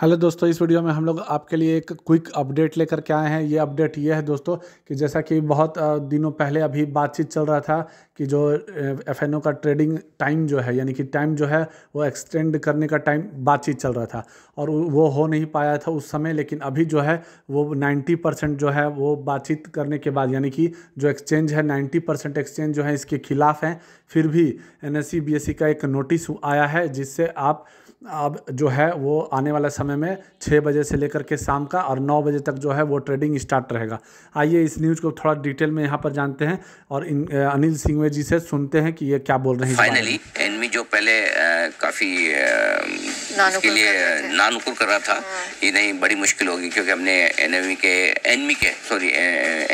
Hello दोस्तों इस video में हम लोग आपके लिए एक क्विक अपडेट लेकर के आए हैं ये अपडेट ये है दोस्तों कि जैसा कि बहुत दिनों पहले अभी बातचीत चल रहा था कि जो एफ का ट्रेडिंग टाइम जो है यानी कि टाइम जो है वो एक्सटेंड करने का टाइम बातचीत चल रहा था और वो हो नहीं पाया था उस समय लेकिन अभी जो है वो नाइन्टी परसेंट जो है वो बातचीत करने के बाद यानी कि जो एक्सचेंज है नाइन्टी परसेंट एक्सचेंज जो है इसके खिलाफ हैं फिर भी एन एस e, e का एक नोटिस आया है जिससे आप अब जो है वो आने वाला समय समय में छः बजे से लेकर के शाम का और नौ बजे तक जो है वो ट्रेडिंग स्टार्ट रहेगा आइए इस न्यूज़ को थोड़ा डिटेल में यहाँ पर जानते हैं और इन, अनिल सिंह जी से सुनते हैं कि ये क्या बोल रहे हैं फाइनली आदमी जो पहले काफ़ी इसके लिए नानुकुर कर रहा था हाँ। ये नहीं बड़ी मुश्किल होगी क्योंकि हमने एनएमी के एनमी के सॉरी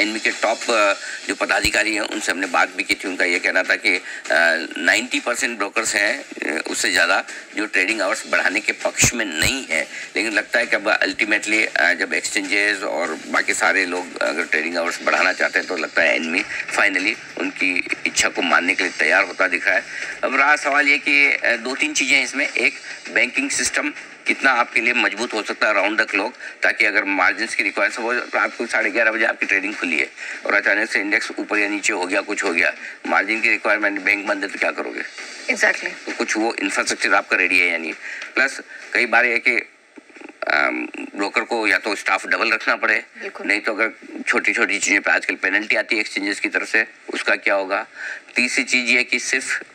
एनमी के टॉप जो पदाधिकारी हैं उनसे हमने बात भी की थी उनका ये कहना था कि नाइन्टी परसेंट ब्रोकर्स हैं उससे ज़्यादा जो ट्रेडिंग आवर्स बढ़ाने के पक्ष में नहीं है लेकिन लगता है कि अब अल्टीमेटली जब एक्सचेंजेस और बाकी सारे लोग अगर ट्रेडिंग आवर्स बढ़ाना चाहते हैं तो लगता है एनमी फाइनली उनकी इच्छा को मानने के लिए तैयार होता दिखा है अब रहा सवाल ये कि दो तीन चीज़ें हैं इसमें एक बैंकिंग सिस्टम कितना आपके लिए मजबूत हो सकता है राउंड द क्लॉक ताकि अगर मार्जिन की रिक्वायरमेंट हो तो आपको साढ़े ग्यारह बजे आपकी ट्रेडिंग खुली है और अचानक से इंडेक्स ऊपर या नीचे हो गया कुछ हो गया मार्जिन की रिक्वायरमेंट बैंक बंद है तो क्या करोगे एग्जैक्टली exactly. तो कुछ वो इंफ्रास्ट्रक्चर आपका रेडी है यानी प्लस कई बार यह कि ब्रोकर को या तो स्टाफ डबल रखना पड़े नहीं तो अगर छोटी छोटी चीज़ें पे आजकल पेनल्टी आती है एक्सचेंजेस की तरफ से उसका क्या होगा तीसरी चीज़ ये कि सिर्फ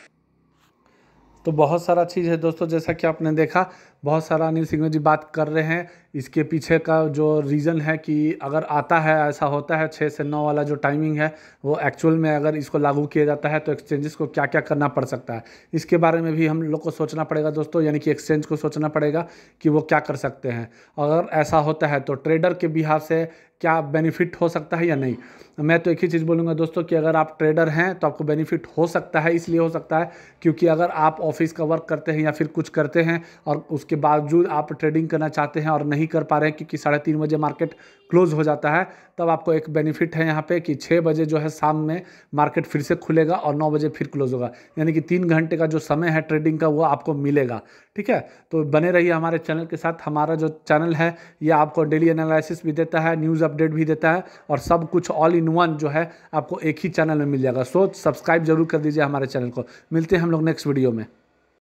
तो बहुत सारा चीज़ है दोस्तों जैसा कि आपने देखा बहुत सारा अनिल सिंह जी बात कर रहे हैं इसके पीछे का जो रीज़न है कि अगर आता है ऐसा होता है छः से नौ वाला जो टाइमिंग है वो एक्चुअल में अगर इसको लागू किया जाता है तो एक्सचेंजेस को क्या क्या करना पड़ सकता है इसके बारे में भी हम लोग को सोचना पड़ेगा दोस्तों यानी कि एक्सचेंज को सोचना पड़ेगा कि वो क्या कर सकते हैं अगर ऐसा होता है तो ट्रेडर के बिहार से क्या बेनिफिट हो सकता है या नहीं मैं तो एक ही चीज़ बोलूँगा दोस्तों कि अगर आप ट्रेडर हैं तो आपको बेनिफिट हो सकता है इसलिए हो सकता है क्योंकि अगर आप ऑफिस का वर्क करते हैं या फिर कुछ करते हैं और उसके बावजूद आप ट्रेडिंग करना चाहते हैं और नहीं कर पा रहे हैं क्योंकि साढ़े तीन बजे मार्केट क्लोज हो जाता है तब आपको एक बेनिफिट है यहाँ पे कि छः बजे जो है शाम में मार्केट फिर से खुलेगा और नौ बजे फिर क्लोज होगा यानी कि तीन घंटे का जो समय है ट्रेडिंग का वो आपको मिलेगा ठीक है तो बने रहिए हमारे चैनल के साथ हमारा जो चैनल है ये आपको डेली एनालिसिस भी देता है न्यूज़ अपडेट भी देता है और सब कुछ ऑल इन वन जो है आपको एक ही चैनल में मिल जाएगा सो सब्सक्राइब जरूर कर दीजिए हमारे चैनल को मिलते हैं हम लोग नेक्स्ट वीडियो में